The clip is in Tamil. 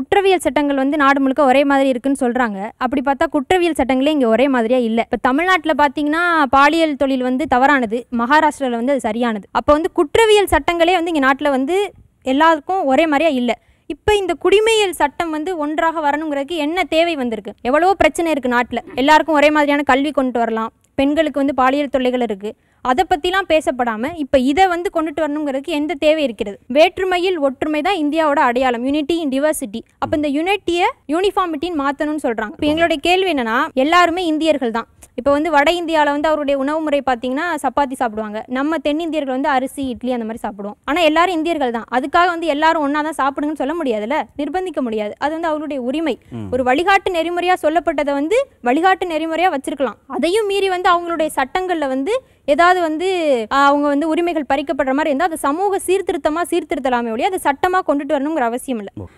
குற்றவியல் சட்டங்கள் வந்து நாடு முழுக்க ஒரே மாதிரி இருக்குன்னு சொல்கிறாங்க அப்படி பார்த்தா குற்றவியல் சட்டங்களே இங்கே ஒரே மாதிரியாக இல்லை இப்போ தமிழ்நாட்டில் பார்த்தீங்கன்னா பாலியல் தொழில் வந்து தவறானது மகாராஷ்டிராவில் வந்து அது சரியானது அப்போ வந்து குற்றவியல் சட்டங்களே வந்து இங்கே நாட்டில் வந்து எல்லாருக்கும் ஒரே மாதிரியாக இல்லை இப்போ இந்த குடிமையல் சட்டம் வந்து ஒன்றாக வரணுங்கிறதுக்கு என்ன தேவை வந்திருக்கு எவ்வளோ பிரச்சனை இருக்குது நாட்டில் எல்லாருக்கும் ஒரே மாதிரியான கல்வி கொண்டு வரலாம் பெண்களுக்கு வந்து பாலியல் தொல்லைகள் இருக்குது அதை பற்றிலாம் பேசப்படாமல் இப்போ இதை வந்து கொண்டுட்டு வரணுங்கிறதுக்கு எந்த தேவை இருக்கிறது வேற்றுமையில் ஒற்றுமை தான் இந்தியாவோட அடையாளம் யூனிட்டி இன் டிவர்சிட்டி அப்போ இந்த யூனிட்டியை யூனிஃபார்மிட்டின்னு மாற்றணும்னு சொல்கிறாங்க இப்போ எங்களுடைய கேள்வி என்னென்னா எல்லாருமே இந்தியர்கள் தான் இப்போ வந்து வட இந்தியாவில் வந்து அவருடைய உணவு முறை பார்த்தீங்கன்னா சப்பாத்தி சாப்பிடுவாங்க நம்ம தென்னிந்தியர்கள் வந்து அரிசி இட்லி அந்த மாதிரி சாப்பிடுவோம் ஆனால் எல்லாரும் இந்தியர்கள் தான் அதுக்காக வந்து எல்லாரும் ஒன்றா தான் சாப்பிடுங்கன்னு சொல்ல முடியாதுல்ல நிர்பந்திக்க முடியாது அது வந்து அவருடைய உரிமை ஒரு வழிகாட்டு நெறிமுறையாக சொல்லப்பட்டதை வந்து வழிகாட்டு நெறிமுறையாக வச்சிருக்கலாம் அதையும் மீறி வந்து அவங்களுடைய சட்டங்களில் வந்து ஏதாவது வந்து அவங்க வந்து உரிமைகள் பறிக்கப்படுற மாதிரி இருந்தால் அதை சமூக சீர்திருத்தமாக சீர்திருத்தலாமே ஒழிய அதை சட்டமாக கொண்டுட்டு வரணுங்கிற அவசியம் இல்லை